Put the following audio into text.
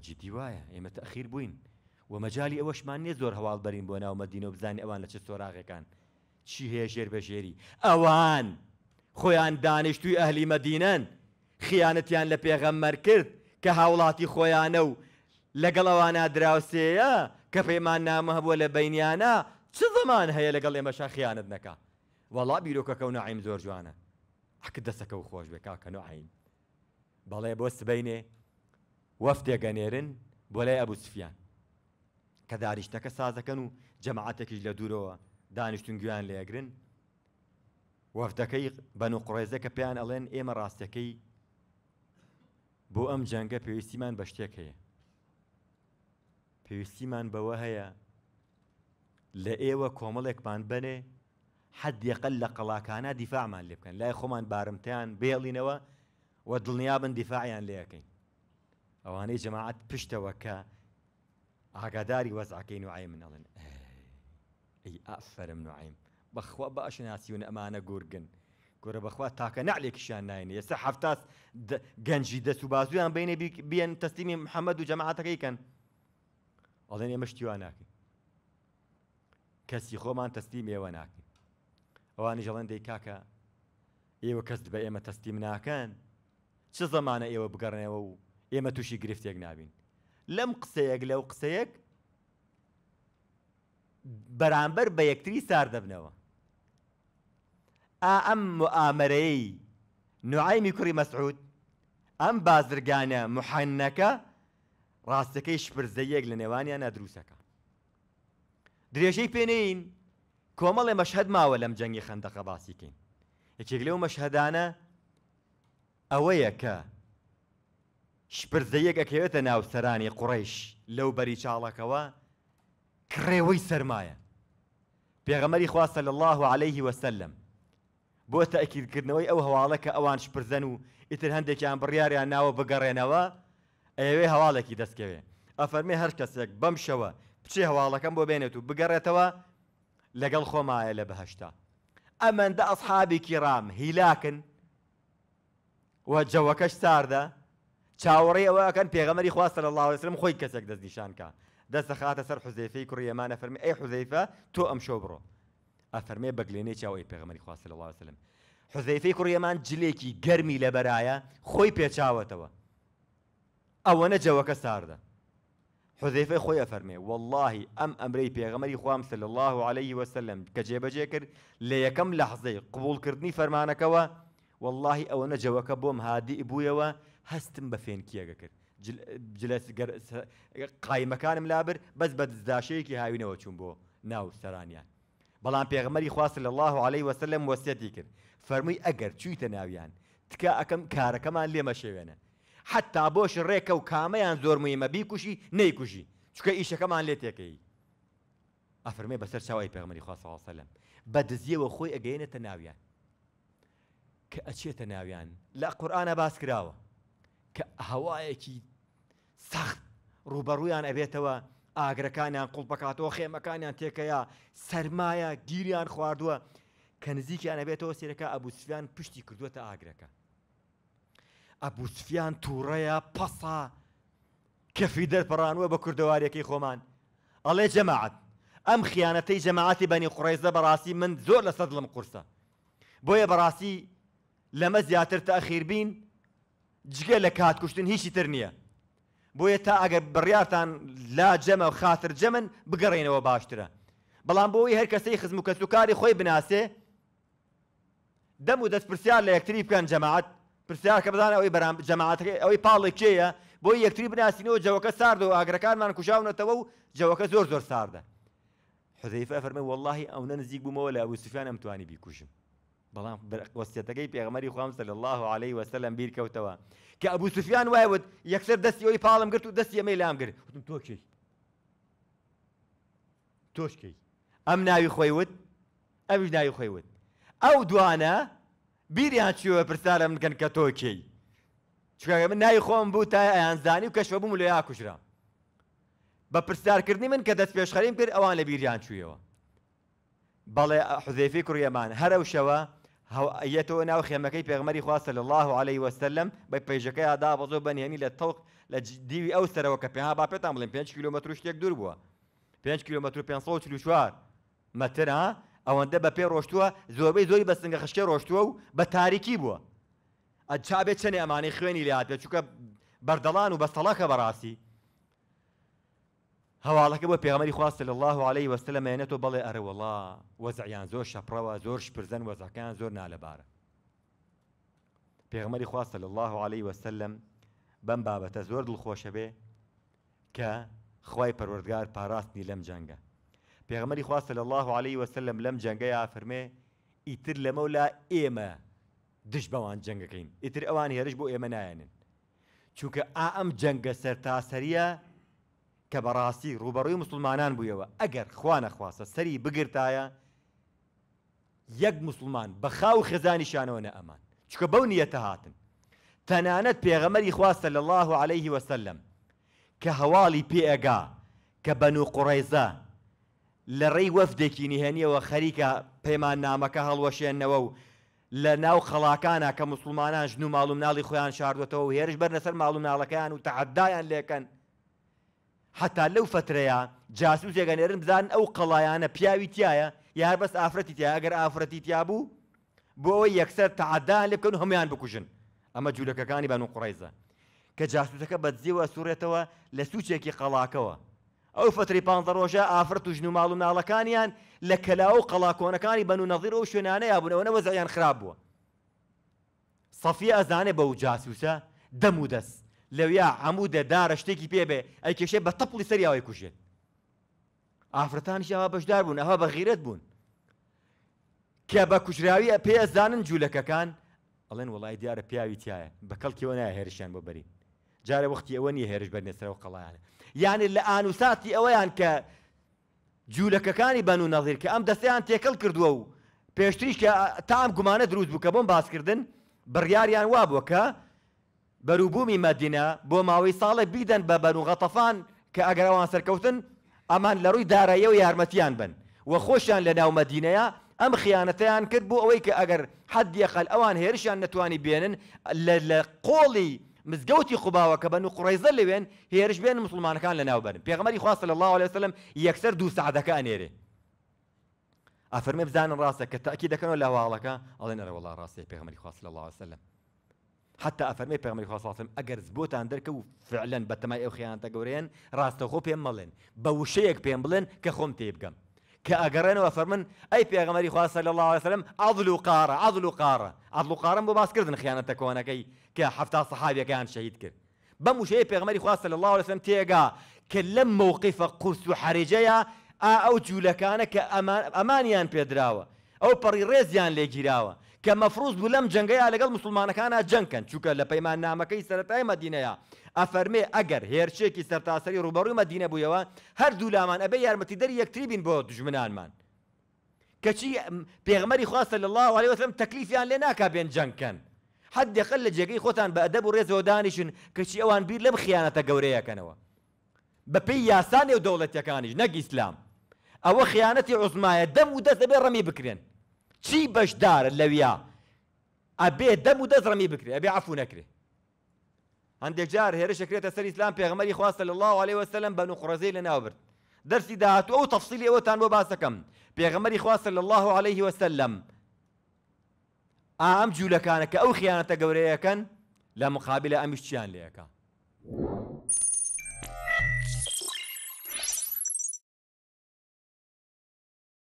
بەجددی وایە ئێمە تەخیر بووین و مەجای ئەوەشمان نێ زۆر هەواڵ بەرین بۆ ناو مەدینە و بزانانی ئەوان لە چه سۆراغەکان چی هەیە ژێر بەژێری ئەوان خۆیان دانیشتوی ئەهلی مەدینەن خیانەتیان لە پێغەممەەر کرد کە هاوڵاتی خۆیانە و لەگەڵەوانە دراوسەیە کە پەیمان نامە هەبووە لە بینیانە چ زمان هەیە لەگەڵ ئێمەشا خیانت نەکە وەڵا بیرۆکەکە و نعیم زۆر جوانە حکە دەسەکە و خۆش بێ کاکە نعیم بەڵێ بۆ سبینێ وەفتێگەنێرن بۆ لای ئەبوسفیان کە داریشتەکە سازەکەن و جەماعاتێکیش لە دوورەوە دانیشتونگویان لێگرن وەفتەکەی بەن و قڕێزە کە پێیان ئەڵێن ئێمە ڕاستەکەی بۆ ئەم جەنگە پێویستیمان بە شتێک هەیە پێویستیمان بەوە هەیە لە ئێوە کۆمەڵێکمان بنێ حەدیقل لە قەڵاکانە دیفاعمان لێ بکەن لای خۆمان بارمتیان بێڵینەوە و دڵنیابن دیفاعیان لێەکەین ئەوانەی جەماعات پشتەوە کە ئاگاداری وەزعکەین و ئای منەڵێن ئەی ئافەرم نوعیم بەخوا بە ئەشناسیون ئەمانە گورگن گۆرە بەخوا تاکە نعلێکیشان ناینە ئێستا هەفتاس گەنجی دەست و بازویان بینێ بیان تەستیمی محەممەد و جەماعاتەکەیکەن ئەڵێن ئێمە شتیوان ناکەین کەسی خۆمان تەستیم ئێوە ناکەین ئەوانی ژەڵندەی کاکە ئێوە کەس بە ئێمە تەستیم ناکەن چ زەمانە ئێوە بگەڕنەوە و ئێمە تووشی گرفتێک نابین لەم قسەیەک لەو قسەیەک بەرامبەر بە یەکتری سار دەبنەوە ئا ئەم ئامەرەی نوعایمی کوڕی مەسعود ئەم بازرگانە محەنەکە ڕاستەکەی شپرزەیەک لە نێوانیان نەدرووسەکە درێژەی پێنین کۆمەڵێ مەشهد ماوە لەم جەنگی خندەقە باسیکەین یەکێک لەو مەشهدانە ئەوەیە کە شپرزەیەک ئەکەوێتە ناوسەرانی قوڕیش لەو بەری چاڵەکەوە کڕێوەی سەرمایە پێغەمەری خواستە لە الله و عليهەیهی وەسلم بۆ تاکیدکردنەوەی ئەو هەواڵە کە ئەوان شپرزەن و ئیتر هەندێکیان بڕیاریان ناوە بگەڕێنەوە ئەوێ هەواڵێکی دەستکەوێ ئەفەرمێ هەر کەسێک بەم شەوە بچێ هەواڵەکەم بۆ بێنێت و بگەڕێتەوە لەگەڵ خۆمایە لە بەهشتا ئەمەندە ئەسحابێکی ڕام هیلاکن وە جەوەکەش ساردە چاوری او کن صلی الله علیه خو کس یک دز نشان کا دز خات سر حذیفه کر یمانه فرمی ای حذیفه تو ام شو برو افرمی بگلینی چاوی ئەی حوزەیفە صلی الله علیه ئەفەرمێ بەگلێنێ چاوەی پێغەمەری خواستە لە اللهوەسلم حوزەیفەی کوڕیەمان جلێکی گەرمی لە او خۆی پێچاوەتەوە ئەوە نەجەوەکە ساردە حذیفه خو افرمی والله ام امری بيغمري خوام صلی الله عليه وسلم بجیکر ل یکم لحظه قبول کردنی فرمانه کا والله او نه جو نجوك بوم بو یوا هەستم بە فێنکیەگە کرد قایمەکانم لابر بەس بە دزداشەیەکی هاوینەوە چوون بۆ ناو سەرانیان بەڵام پێغمەری خواست لە الله عليه وسلم وەسیەتی کرد فەرمووی ئەگەر چویتە ناویان تکە ئەەکەم کارەکەمان لێمە شێوێنە حتا بۆش ڕێکە و کامەیان زۆر مویمە بیکوشی نەیکوژی چکە ئیشەکەمان لێ تێکەی ئەفرمێ بەسەر چاوای پێغمەری خواست وسلم بە دزیەوە خۆی ئەگەینەتە ناویان کە ئەچێتە ناویان لە قورآە باس کراوە کە هەوایەکی سەخت ڕوبەڕوویان ئەبێتەوە ئاگرەکانیان قوڵ بکاتەوە خێمەکانیان تێکەیە سرمایە گیریان خواردووە کە نزیکیان ئەبێتەوە سیرەکە ئەبوسفیان پشتی کردووەتە ئاگرەکە ئەبوسفیان تووڕەیە پەسا کەفی دەرپەڕانوە بە کوردەواریەکەی خۆمان ئەڵێ جەماعات ئەم خیانەتەی جەماعاتی بەنی قڕێزە بەڕاستی من زۆر لە سەدڵم قورسە بۆیە بەڕاستی لەمە زیاتر تاخیر بین جگە لە کاتکوشتن هیچی تر نییە بۆیە تا ئەگەر بڕیاران لا جەمە و خاتر جەمن بگەڕێنەوە باشترە بەڵام بۆی هەر کەسەی خزم و کەسوکاری خۆی بناسێ دەم و دەست پرسیار لە یەکتری بکەن جەماعات پرسیار کە بزانە ئەوی بەرام جەماعات ئەوەی پاڵی کێیە بۆی یەکتری بناسینەوە جەوەکە سارد و ئاگرەکانمان کوژاونەتەوە و جەوەکە زۆر زۆر ساردە حزەیف ئەفەرمە واللهی ئەو نە نزیک بوومەوە لە ئەووسفیان ئەمتوانی بیکوژم بەڵام وەستێتەکەی پێغمەری خام سەر الله عليه وسلم بیرکەوتەوە کە ئەبوو سوفیان وایوت یەکسەر دەستی ئەوی پاڵم گرت و دەستی ئەمەی لام گرت وتم تۆکی تۆشکی ئەم ناوی خۆیوت ئەویش ناوی خۆیوت ئەو دوانە بیریان چوە پرسارە منکەن کە تۆکی چکە من ناوی خۆم بوو تا ئەیانزانی و کەشوە بووم لە یا کوژرا بە پرسیارکردنی من کە دەست پێشخەریم کرد ئەوان لە بیریان چوویەوە بەڵێ حزێفی کوڕیەمان هەرە شەوە ئەەتەوە ناو خێمەکەی پێغمەری خواستە لە الله عليه وسلم بە پێژەکەی ئادا بەزۆ بەنێنی لە تەڵق لە دیوی ئەو سەرەوە کە پێها با پێتان بڵێن 5 کیلومتر شتێک دوور بووە 5 کیلومتر 544 مەترها ئەوەندە بە پێ ڕۆشتووە زۆربەی زۆری بە سنگە خشکە ڕۆشتووە و بە تاریکی بووە ئەچابێت چەنێ ئەمانەی خوێنی لاتێ چووکە بەردەڵان و بەستەڵەکە بەڕاستی هەواڵەکە بۆ پێغمەری خواستە لە الله عليه وسلم لە مێنێت يعني و بەڵێ ئەرەوەڵا وەزعیان زۆر شەپڕەوە زۆر شپرزەن وەزەکان زۆر نالەبارە پێغمەری خواستە لە الله عليه وسلم بەم بابەتە زۆر دڵخۆشە بێ کە خی پەروەردگار پاراستنی لەم جەنگە پێغمەری خواستە لە الله عليه وسلم لەم جەنگەی ئافرمێ ئیتر لەمەولا ئێمە دش بەوان جەنگەکەین ئیتر ئەوان هێرش بۆ ئێمە نایەنن چونکە ئا ئەم جەنگە سەر کە بەڕاستی ڕوبەڕووی مسلمانان بوویەوە ئەگەر خوانەخواستە سەری بگرتایە یەک مسلمان بە خاو خێزانیشانەوە نە ئەمان چکە بەو نیەتە هاتن تەنانەت پێغەمەری خواستە لە الله عليه وسلم کە هەواڵی پێئگا کە بەن و قوڕێزە لە ڕێی وەفدێکی نهێنیەوە خەریکە پەیمان نامەکە هەڵوەشێنەوە و لە ناو خەڵاکانە کە مسلمانان ژن و ماڵوم ناڵی خۆیان شاردوێتەوە و هێرش بەر لەسەر ماڵوم ناڵەکەیان و تەعددایان لێکەن حتا لەو فترەیە جاسوس جێگەنێرن بزان ئەو قەڵایانە پیاوی تایە یار بەس ئافرەتی تیا ئەگەر ئافرەتی تیا بوو بۆ ئەوەی یەکسەر تعدا لێ بکەن هەمویان بکوژن ئەمە جوولەکەەکانی بان و قڕیزە کە جاسوسەکە بەدزیەوە سوورێتەوە لە سوچێکی قەڵاکەوە ئەو فتری پ ڕۆژە ئافرەت و ژن و ماڵ و ناڵەکانیان لە کەلا و قەڵاکۆنەکانی بەن و نەظیر و شوێنانەیە بوونەوەەوە زیان خراپ بووە سەفی ئەزانێ بە و جاسوسە دەم و دەست لەویا هەموو دەدارە شتێکی پێبێ ئەی کێشێ بە تەپڵی سەریاوی کوژێت ئافرەتانیش ئەوە بەشدار بوون ئەوە بە غیرت بوون کە بە کوژراوی پێزانن جوولەکەکان ئەڵێن وڵی دیارە پیاوی تایە بە کەڵکیەوە نایە هێرشیان بۆ بەرین جارە وەختی ئەوە نیە هێرش بەرنێسەرەوە قەڵیانە یعنی لە ئانووساتی ئەوەیان کە جوولەکەەکانی بەن و نەظیر کە ئەم دەستیان تێکەڵ کردووە و پێشتریش کە تام گومانە دروست بوو کە بۆم باسکردن بڕیاریان وا بووە کە بەروبوومی مەدینە بۆ ماوەی ساڵێ بیدەن بە بەروغەتەفان کە ئەگەرەوان سەرکەوتن ئەمان لە ڕووی دارایە و یارمەتیان بن و خۆشیان لە ناو مەدینەیە ئەم خیانەتیان کرد بۆ ئەوەی کە ئەگەر حەدی خەل ئەوان هێرشیان نتوانی بێنن لە قۆڵی مزگەوتی خوباوە کە بەن و قڕێزە لەوێن هێرش بێن مسلمانەکان لە ناوبن پێغمەری خواست لە الله عليه وسلم یەکسەر دوو سعدەکان هێرێ ئەفرمە بزانن ڕاستە کە تاکی دەکەنەوە لە واڵەکە ئەڵێ نەرەوەڵ ڕاستی پێغمەری خواست لە الله وسلم حتى افرمي پیغمبر خدا خاصة الله اگر زبوت عندك کو فعلا بتمای او خیانت گورین راست خو پم ملن بو كخم پم ملن که خوم وفرمن اي پیغمبر خدا خاصة لله علیه وسلم اضلو قاره اضلو قاره اضلو قاره مو بس کردن خیانت کو انکی که حفتا صحابیه کان شهید کرد بمو شیک پیغمبر خدا صلی الله علیه وسلم تیگا کلم موقف قرص حرجیا او جولکانک امان امانیان پدراوه او بريزيان ریزیان که مفروض کە مەفروز بوو لەم جەنگەیە لەگەڵ مسلمانەکانە جەنکەن چووکە لە پەیمان نامەکەی سەتای مەدینەیە ئەفەرمێ ئەگەر هێرشێکی سەرتاسەری ڕوبەڕوی مەدینە بوویەوە هەردوو لامان ئەبێ در یک تیبین بود بۆ من که چی پیغمبری خواست الله و عليه وسلم تەکلیفیان لێ ناکا بێن جەنکەن حد یقل لە جێگەی خۆتان بە ئەدەب و ڕێزەوە دانیشن کەچی ئەوان بیر خیانت خیانەتە کنوا بپی یاسانی و دولتی دەوڵەتەکانیش نگی اسلام او خیانتی عزمایە دم و دست به رمی بکرێن چی دار لەویا ئەبێ دەم و دەزڕەمی بکرێ ئەبێ عفو نەکرێ هەندێک جار هێرشەکرێتە سەر ئیسلام پێغمەری خواستە صلى الله عليه وسلم بنو و قڕزەی لە ناوبرد دەرسی داهاتوو ئەو تەفسیلی ئەوەتان بۆ باسەکەم پێغمەری خواستە الله عليه وسلم ئام جولكانك ئەو خیانەتە گەورەیەکەن لە مقابلە ئەمیش چیان لێەکە